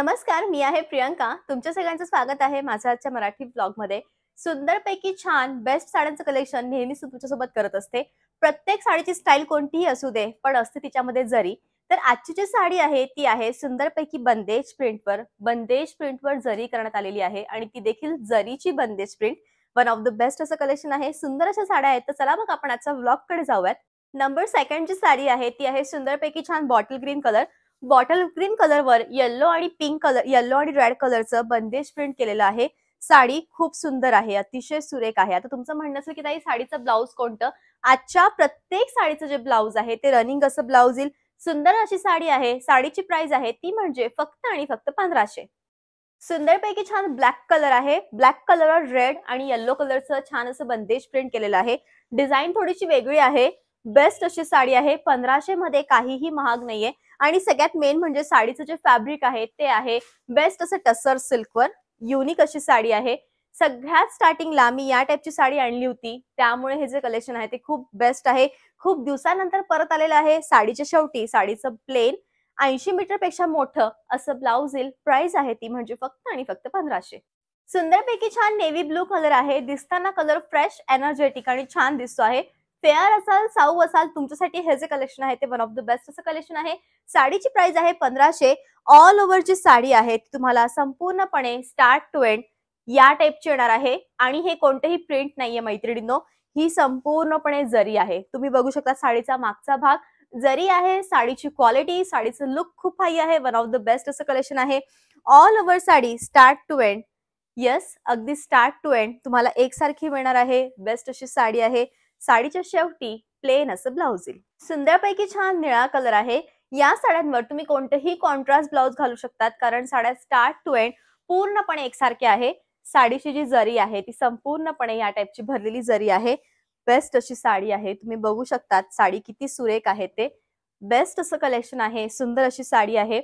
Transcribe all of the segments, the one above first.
नमस्कार मी आहे प्रियंका तुमच्या सगळ्यांचं स्वागत आहे माझ्या आजच्या मराठी सुंदर सुंदरपैकी छान बेस्ट साड्यांचं कलेक्शन नेहमीच तुमच्यासोबत करत असते प्रत्येक साडीची स्टाईल कोणतीही असू दे पण असते तिच्यामध्ये जरी तर आजची जी साडी आहे ती आहे सुंदरपैकी बंदेज प्रिंटवर बंदेज प्रिंटवर जरी करण्यात आलेली आहे आणि ती देखील जरीची bandhej print one of the best असं कलेक्शन आहे सुंदर अशा साड्या आहेत तर चला मग आपण आजच्या कडे जाऊयात नंबर सेकंड जी साडी आहे ती आहे सुंदरपैकी छान bottle green colour bottle green कलरवर येल्लो आणि पिंक कलर येल्लो आणि रेड कलरचं बंदेज प्रिंट केलेलं आहे साडी खूप सुंदर आहे अतिशय सुरेख आहे आता तुमचं म्हणणं असेल की ताई साडीचं ब्लाऊज कोणतं आजच्या प्रत्येक साडीचं जे ब्लाऊज आहे ते रनिंग असं ब्लाऊज येईल सुंदर अशी साडी आहे साडीची प्राइस आहे ती म्हणजे फक्त आणि फक्त पंधराशे सुंदरपैकी छान ब्लॅक कलर आहे ब्लॅक कलरवर रेड आणि येल्लो कलरचं छान असं बंदेज प्रिंट केलेलं आहे डिझाईन थोडीशी वेगळी आहे बेस्ट अशी साडी आहे पंधराशे मध्ये काहीही महाग नाहीये आणि सगळ्यात मेन म्हणजे साडीचं जे फॅब्रिक आहे ते आहे बेस्ट असं टसर सिल्कवर युनिक अशी साडी आहे सगळ्यात स्टार्टिंगला मी या टाइपची साडी आणली होती त्यामुळे हे जे कलेक्शन आहे ते खूप बेस्ट आहे खूप दिवसानंतर परत आलेलं आहे साडीच्या शेवटी साडीचं प्लेन ऐंशी मीटर पेक्षा मोठं असं ब्लाउज येईल प्राइस आहे ती म्हणजे फक्त आणि फक्त पंधराशे सुंदरपैकी छान नेव्ही ब्लू कलर आहे दिसताना कलर फ्रेश एनर्जेटिक आणि छान दिसतो आहे फेअर असाल साऊ असाल तुमच्यासाठी हे जे कलेक्शन आहे ते वन ऑफ द बेस्ट असं कलेक्शन आहे साडीची प्राइस आहे पंधराशे ऑल ओव्हर जी साडी आहे ती तुम्हाला संपूर्णपणे स्टार्ट टू एंड या टाईपची येणार आहे आणि हे कोणतेही प्रिंट नाहीये मैत्रिणींनो ही संपूर्णपणे जरी आहे तुम्ही बघू शकता साडीचा मागचा भाग जरी आहे साडीची क्वालिटी साडीचं लुक खूप हाई आहे वन ऑफ द बेस्ट असं कलेक्शन आहे all over sari start to end yes अगदी स्टार्ट टू एंड तुम्हाला एकसारखी मिळणार आहे बेस्ट अशी साडी आहे साडीच्या शेवटी प्लेन असं ब्लाऊज येईल सुंदरपैकी छान निळा कलर आहे या साड्यांवर तुम्ही कोणतेही कॉन्ट्रास्ट ब्लाऊज घालू शकतात कारण साड्या स्टार्ट टू एंड पूर्णपणे एकसारखे आहे साडीची जी जरी आहे ती संपूर्णपणे या टाईपची भरलेली जरी आहे बेस्ट अशी साडी आहे तुम्ही बघू शकतात साडी किती सुरेख आहे ते बेस्ट असं कलेक्शन आहे सुंदर अशी साडी आहे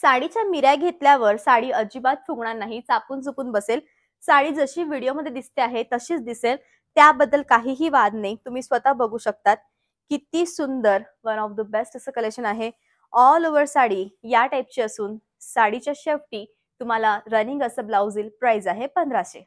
साडीच्या मिऱ्या घेतल्यावर साडी अजिबात फुगणार नाही चापून चुपून बसेल साडी जशी व्हिडिओमध्ये दिसते आहे तशीच दिसेल त्याबद्दल काहीही वाद नाही तुम्ही स्वतः बघू शकतात किती सुंदर वन ऑफ द बेस्ट असं कलेक्शन आहे ऑल ओव्हर साडी या टाईपची असून साडीच्या शेवटी तुम्हाला रनिंग असं ब्लाउज येईल प्राइस आहे पंधराशे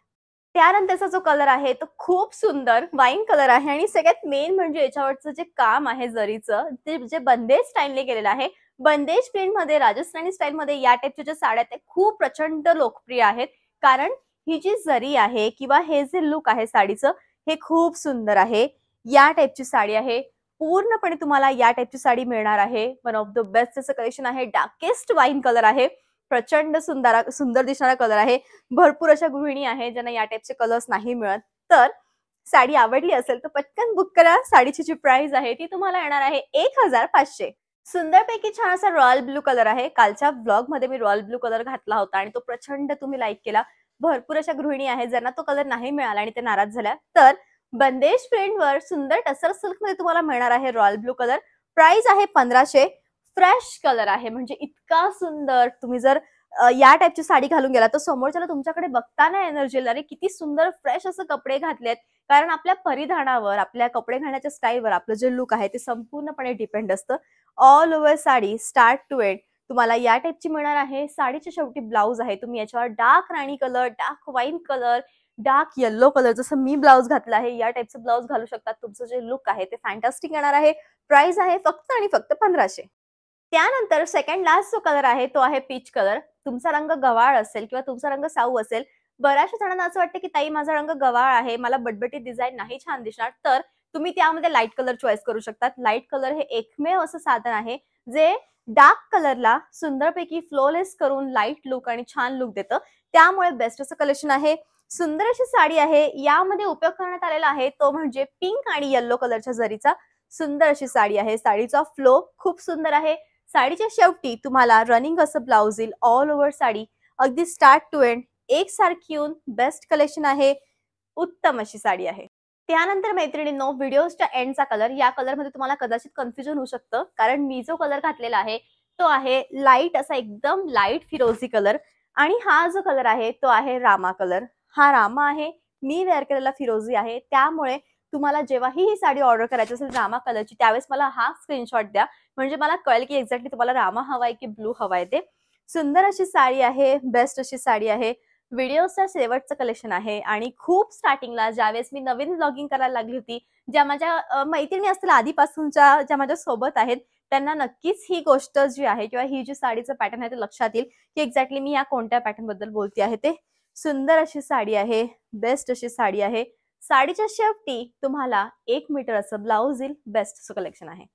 त्यानंतरचा जो कलर आहे तो खूप सुंदर वाईन कलर आहे आणि सगळ्यात मेन म्हणजे याच्यावरचं जे काम आहे जरीचं ते जे बंदेज स्टाईलने केलेलं आहे बंदेज प्रिंटमध्ये राजस्थानी स्टाईलमध्ये या टाईपच्या ज्या साड्या आहेत खूप प्रचंड लोकप्रिय आहेत कारण ही जी जरी आहे किंवा हे जे लुक आहे साडीचं हे खूप सुंदर आहे या टाईपची साडी आहे पूर्णपणे तुम्हाला या टाईपची साडी मिळणार आहे one of the best collection आहे डार्केस्ट वाईन कलर आहे प्रचंड सुंदर सुंदर दिसणारा कलर आहे भरपूर अशा गृहिणी आहे ज्यांना या टाईपचे कलर्स नाही मिळत तर साडी आवडली असेल तर पटकन बुक करा साडीची जी प्राइस आहे ती तुम्हाला येणार आहे एक हजार पाचशे सुंदरपैकी छान असा रॉयल ब्लू कलर आहे कालच्या ब्लॉग मध्ये मी रॉयल ब्लू कलर घातला होता आणि तो प्रचंड तुम्ही लाईक केला भरपूर अशा गृहिणी आहेत ज्यांना तो कलर नाही मिळाला आणि ते नाराज झाल्या तर बंदेश प्रिंटवर सुंदर टसर सिल्कमध्ये तुम्हाला मिळणार आहे रॉयल ब्लू कलर प्राइस आहे पंधराशे फ्रेश कलर आहे म्हणजे इतका सुंदर तुम्ही जर या टाईपची साडी घालून गेला तर समोरच्याला तुमच्याकडे बघताना एनर्जी अरे किती सुंदर फ्रेश असं कपडे घातलेत कारण आपल्या परिधानावर आपल्या कपडे घालण्याच्या स्टाईलवर आपलं जे लुक आहे ते संपूर्णपणे डिपेंड असतं all over sari start to end तुम्हाला या टाईपची मिळणार आहे साडीच्या शेवटी ब्लाऊज आहे तुम्ही याच्यावर dark rani colour dark wine colour dark yellow colour जसं मी ब्लाऊज घातला आहे या टाईपचं ब्लाऊज घालू शकतात तुमचं जे लुक आहे ते फॅन्टास्टिक येणार आहे प्राइस आहे फक्त आणि फक्त पंधराशे त्यानंतर सेकंड लास्ट जो कलर आहे तो आहे पीच कलर तुमचा रंग गवाळ असेल किंवा तुमचा रंग साऊ असेल बऱ्याचशा जणांना असं वाटतं की ताई माझा रंग गवाळ आहे मला बटबटी डिझाईन नाही छान दिसणार तर तुम्ही त्यामध्ये लाईट कलर चॉईस करू शकतात लाईट कलर हे एकमेव असं साधन आहे जे डार्क कलरला सुंदरपैकी फ्लोलेस करून लाईट लुक आणि छान लुक देतं त्यामुळे बेस्ट असं कलेक्शन आहे सुंदर अशी साडी आहे यामध्ये उपयोग करण्यात आलेला आहे तो म्हणजे पिंक आणि येल्लो कलरच्या जरीचा सुंदर अशी साडी आहे साडीचा फ्लो खूप सुंदर आहे साडीच्या शेवटी तुम्हाला रनिंग असं ब्लाउज येईल ऑल ओव्हर साडी अगदी स्टार्ट टू एंड सारखी येऊन बेस्ट कलेक्शन आहे उत्तम अशी साडी आहे त्यानंतर मैत्रिणींनो व्हिडिओच्या एंडचा कलर या कलरमध्ये तुम्हाला कदाचित कन्फ्युजन होऊ शकतं कारण मी जो कलर घातलेला आहे तो आहे लाईट असा एकदम लाईट फिरोजी कलर आणि हा जो कलर आहे तो आहे रामा कलर हा रामा आहे मी वेअर केलेला फिरोजी आहे त्यामुळे तुम्हाला जेव्हाही ही साडी ऑर्डर करायची असेल रामा कलरची त्यावेळेस मला हा स्क्रीनशॉट द्या म्हणजे मला कळेल की एक्झॅक्टली तुम्हाला रामा हवाय की ब्लू हवाय ते सुंदर अशी साडी आहे बेस्ट अशी साडी आहे व्हिडिओचं शेवटचं कलेक्शन आहे आणि खूप स्टार्टिंगला ज्यावेळेस मी नवीन ब्लॉगिंग करायला लागली होती ज्या माझ्या मैत्रिणी असतील आधीपासूनच्या ज्या माझ्या सोबत आहेत त्यांना नक्कीच ही गोष्ट जी आहे किंवा ही जी साडीचं पॅटर्न आहे ते लक्षात येईल की एक्झॅक्टली मी या कोणत्या पॅटर्न बद्दल बोलते आहे ते सुंदर अशी साडी आहे बेस्ट अशी साडी आहे साडीच्या शेवटी तुम्हाला एक मीटर असं ब्लाऊज येईल बेस्ट असं कलेक्शन आहे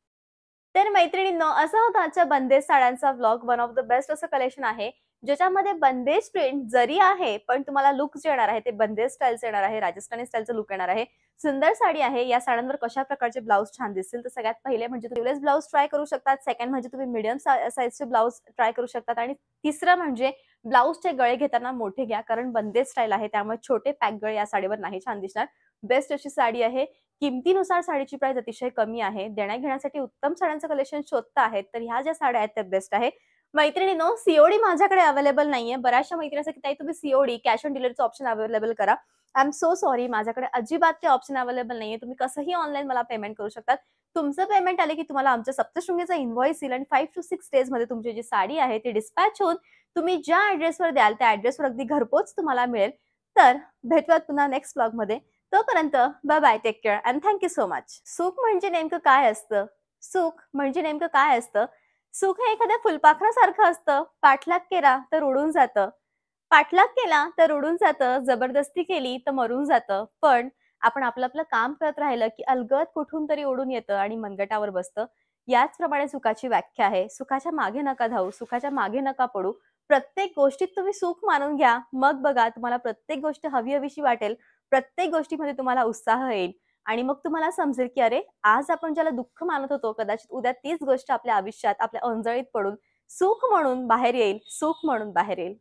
तर मैत्रिणींनो असा होता आजच्या बंदेज साड्यांचा blog one of the best असं कलेक्शन आहे ज्याच्यामध्ये बंदेज प्रिंट जरी आहे पण तुम्हाला लुक जे येणार आहे ते बंदेज स्टाईलचं येणार आहे राजस्थानी स्टाईलचं लुक येणार आहे सुंदर साडी आहे या साड्यांवर कशा प्रकारचे ब्लाऊज छान दिसतील तर सगळ्यात पहिले म्हणजे तुम्ही ब्लाऊज ट्राय करू शकतात सेकंड म्हणजे तुम्ही मिडियम साईजचे ब्लाऊज ट्राय करू शकतात आणि तिसरं म्हणजे ब्लाऊजचे गळे घेताना मोठे घ्या कारण बंदेज स्टाईल आहे त्यामुळे छोटे पॅक गळे या साडीवर नाही छान दिसणार बेस्ट अशी साडी आहे किमतीनुसार साडीची प्राइस अतिशय कमी आहे देण्या घेण्यासाठी उत्तम साड्यांचं कलेक्शन शोधता आहेत तर ह्या ज्या साड्या आहेत त्या बेस्ट आहे नो सीओडी माझ्याकडे अवेलेबल नाहीये बऱ्याचशा मैत्रिणी नाही ताई तुम्ही सीओडी कॅश ऑन डिलिव्हरीचं ऑप्शन अवेलेबल करा आय एम सो सॉरी माझ्याकडे अजिबात ते ऑप्शन अवेलेबल नाहीये तुम्ही कसंही ऑनलाईन मला पेमेंट करू शकतात तुमचं पेमेंट आले की तुम्हाला आमच्या सप्तशृंगीचा इन्व्हॉइस येईल आणि फाईव्ह टू सिक्स डेज मध्ये तुमची जी साडी आहे ती डिस्पॅच होऊन तुम्ही ज्या ऍड्रेसवर द्याल त्या ऍड्रेसवर अगदी घरपोच तुम्हाला मिळेल तर भेटूयात पुन्हा नेक्स्ट ब्लॉगमध्ये तोपर्यंत bye bye take care and thank you so much सुख म्हणजे नेमकं काय असतं सुख म्हणजे नेमकं काय असतं सुख हे एखाद्या फुलपाखरासारखं असतं पाठलाग केला तर उडून जातं पाठलाग केला तर उडून जातं जबरदस्ती केली तर मरून जातं पण आपण आपलं आपलं काम करत राहिलं की अलगद कुठून तरी ओढून येतं आणि मनगटावर बसतं याचप्रमाणे सुखाची व्याख्या आहे सुखाच्या मागे नका धावू सुखाच्या मागे नका पडू प्रत्येक गोष्टीत तुम्ही सुख मानून घ्या मग बघा तुम्हाला प्रत्येक गोष्ट हवी हवीशी वाटेल प्रत्येक गोष्टीमध्ये तुम्हाला उत्साह येईल आणि मग तुम्हाला समजेल की अरे आज आपण ज्याला दुःख मानत होतो कदाचित उद्या तीच गोष्ट आपल्या आयुष्यात आपल्या अंजळीत पडून सुख म्हणून बाहेर येईल सुख म्हणून बाहेर येईल